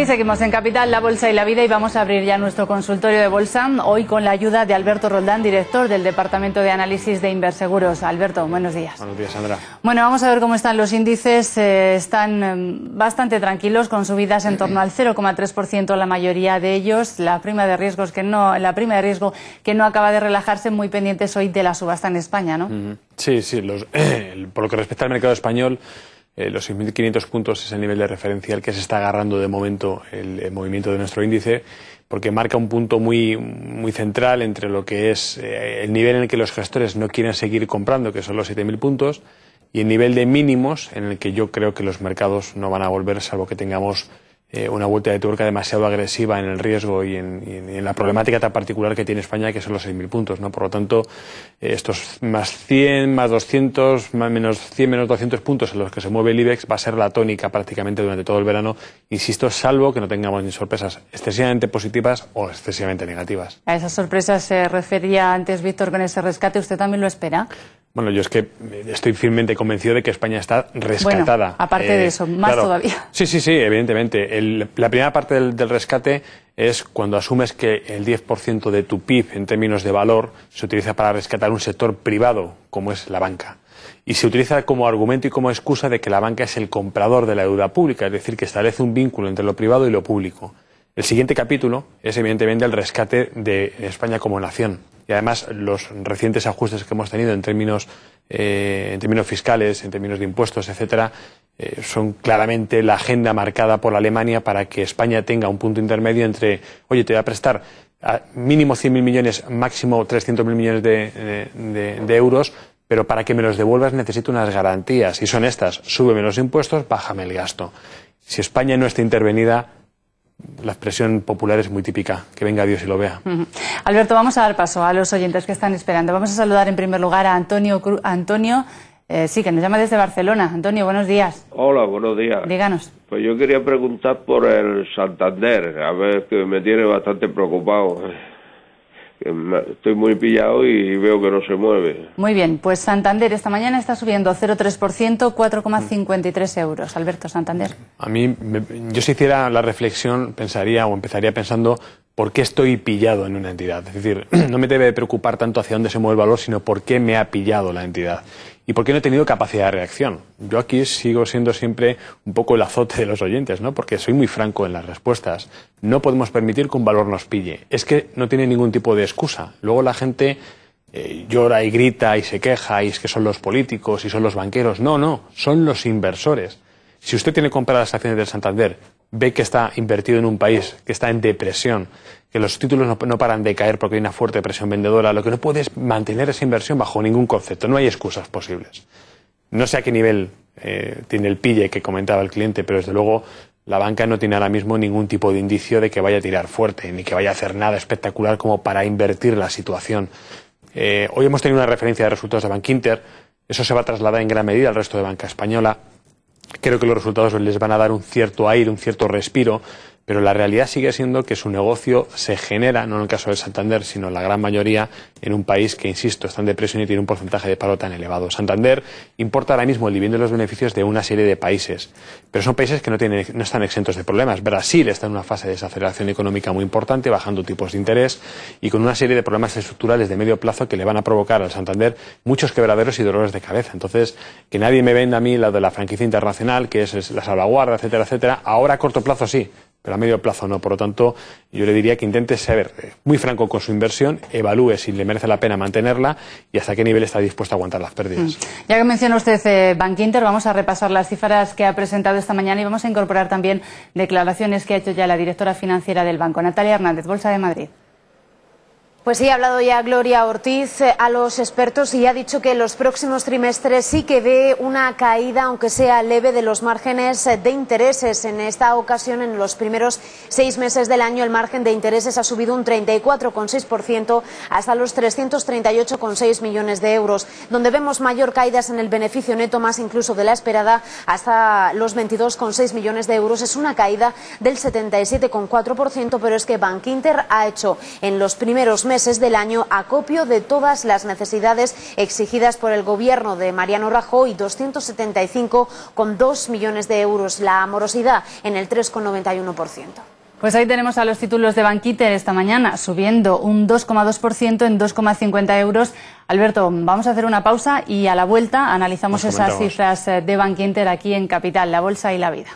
Aquí seguimos en Capital, la Bolsa y la Vida y vamos a abrir ya nuestro consultorio de Bolsa hoy con la ayuda de Alberto Roldán, director del Departamento de Análisis de Inverseguros. Alberto, buenos días. Buenos días, Sandra. Bueno, vamos a ver cómo están los índices. Eh, están eh, bastante tranquilos con subidas en torno al 0,3% la mayoría de ellos. La prima de riesgos que no, la prima de riesgo que no acaba de relajarse, muy pendientes hoy de la subasta en España, ¿no? Sí, sí. por lo que respecta al mercado español. Eh, los 6.500 puntos es el nivel de referencia al que se está agarrando de momento el, movimiento de nuestro índice, porque marca un punto muy, muy central entre lo que es eh, el nivel en el que los gestores no quieren seguir comprando, que son los 7.000 puntos, y el nivel de mínimos en el que yo creo que los mercados no van a volver, salvo que tengamos eh, una vuelta de tuerca demasiado agresiva en el riesgo y en, la problemática tan particular que tiene España, que son los 6.000 puntos. ¿no? Por lo tanto, eh, estos más 100, más 200, más menos 100, menos 200 puntos en los que se mueve el IBEX va a ser la tónica prácticamente durante todo el verano, insisto, salvo que no tengamos ni sorpresas excesivamente positivas o excesivamente negativas. A esas sorpresas se refería antes Víctor con ese rescate. ¿Usted también lo espera? Bueno, yo es que estoy firmemente convencido de que España está rescatada. aparte de eh, eso, más todavía. Sí, sí, sí, evidentemente. la primera parte del, del, rescate es cuando asumes que el 10% de tu PIB en términos de valor se utiliza para rescatar un sector privado, como es la banca. Y se utiliza como argumento y como excusa de que la banca es el comprador de la deuda pública, es decir, que establece un vínculo entre lo privado y lo público. El siguiente capítulo es evidentemente el rescate de España como nación y además los recientes ajustes que hemos tenido en términos, eh, en términos fiscales, en términos de impuestos, etcétera, eh, son claramente la agenda marcada por Alemania para que España tenga un punto intermedio entre, oye, te voy a prestar a mínimo 100.000 millones, máximo 300.000 millones de, de euros, pero para que me los devuelvas necesito unas garantías, y son estas, súbeme los impuestos, bájame el gasto. Si España no está intervenida, la expresión popular es muy típica, que venga Dios y lo vea. Alberto, vamos a dar paso a los oyentes que están esperando. Vamos a saludar en primer lugar a Antonio, Antonio eh, sí, que nos llama desde Barcelona. Antonio, buenos días. Hola, buenos días. Díganos. Pues yo quería preguntar por el Santander, a ver, que me tiene bastante preocupado. Estoy muy pillado y veo que no se mueve. Muy bien, pues Santander esta mañana está subiendo 0,3%, 4,53 euros. Alberto Santander. A mí, yo si hiciera la reflexión, pensaría o empezaría pensando por qué estoy pillado en una entidad. Es decir, no me debe preocupar tanto hacia dónde se mueve el valor, sino por qué me ha pillado la entidad y por qué no he tenido capacidad de reacción. Yo aquí sigo siendo siempre un poco el azote de los oyentes, ¿no? Porque soy muy franco en las respuestas. No podemos permitir que un valor nos pille. Es que no tiene ningún tipo de excusa. Luego la gente eh, llora y grita y se queja y es que son los políticos y son los banqueros. No, no, son los inversores. Si usted tiene las acciones del Santander ve que está invertido en un país que está en depresión, que los títulos no, paran de caer porque hay una fuerte presión vendedora, lo que no puede es mantener esa inversión bajo ningún concepto, no hay excusas posibles. No sé a qué nivel eh, tiene el pille que comentaba el cliente, pero desde luego la banca no tiene ahora mismo ningún tipo de indicio de que vaya a tirar fuerte, ni que vaya a hacer nada espectacular como para invertir la situación. Eh, hoy hemos tenido una referencia de resultados de Inter, eso se va a trasladar en gran medida al resto de banca española creo que los resultados les van a dar un cierto aire, un cierto respiro pero la realidad sigue siendo que su negocio se genera, no en el caso de Santander, sino en la gran mayoría en un país que, insisto, está en depresión y tiene un porcentaje de paro tan elevado. Santander importa ahora mismo el dividendo de los beneficios de una serie de países, pero son países que no, tienen, no están exentos de problemas. Brasil está en una fase de desaceleración económica muy importante, bajando tipos de interés y con una serie de problemas estructurales de medio plazo que le van a provocar al Santander muchos quebraderos y dolores de cabeza. Entonces, que nadie me venda a mí la de la franquicia internacional, que es la salvaguarda, etcétera, etcétera. Ahora a corto plazo sí, pero a medio plazo no. Por lo tanto, yo le diría que intente ser eh, muy franco con su inversión, evalúe si le merece la pena mantenerla y hasta qué nivel está dispuesto a aguantar las pérdidas. Mm. Ya que menciona usted eh, Bank Inter, vamos a repasar las cifras que ha presentado esta mañana y vamos a incorporar también declaraciones que ha hecho ya la directora financiera del banco, Natalia Hernández, Bolsa de Madrid. Pues sí, ha hablado ya Gloria Ortiz eh, a los expertos y ha dicho que en los próximos trimestres sí que ve una caída, aunque sea leve, de los márgenes eh, de intereses. En esta ocasión, en los primeros seis meses del año, el margen de intereses ha subido un 34,6% hasta los 338,6 millones de euros, donde vemos mayor caídas en el beneficio neto, más incluso de la esperada, hasta los 22,6 millones de euros. Es una caída del 77,4%, pero es que Bankinter ha hecho en los primeros meses meses del año acopio de todas las necesidades exigidas por el gobierno de Mariano Rajoy, 275,2 millones de euros. La morosidad en el 3,91%. Pues ahí tenemos a los títulos de Banquiter esta mañana, subiendo un 2,2% en 2,50 euros. Alberto, vamos a hacer una pausa y a la vuelta analizamos esas cifras eh, de banquiter aquí en Capital, la Bolsa y la Vida.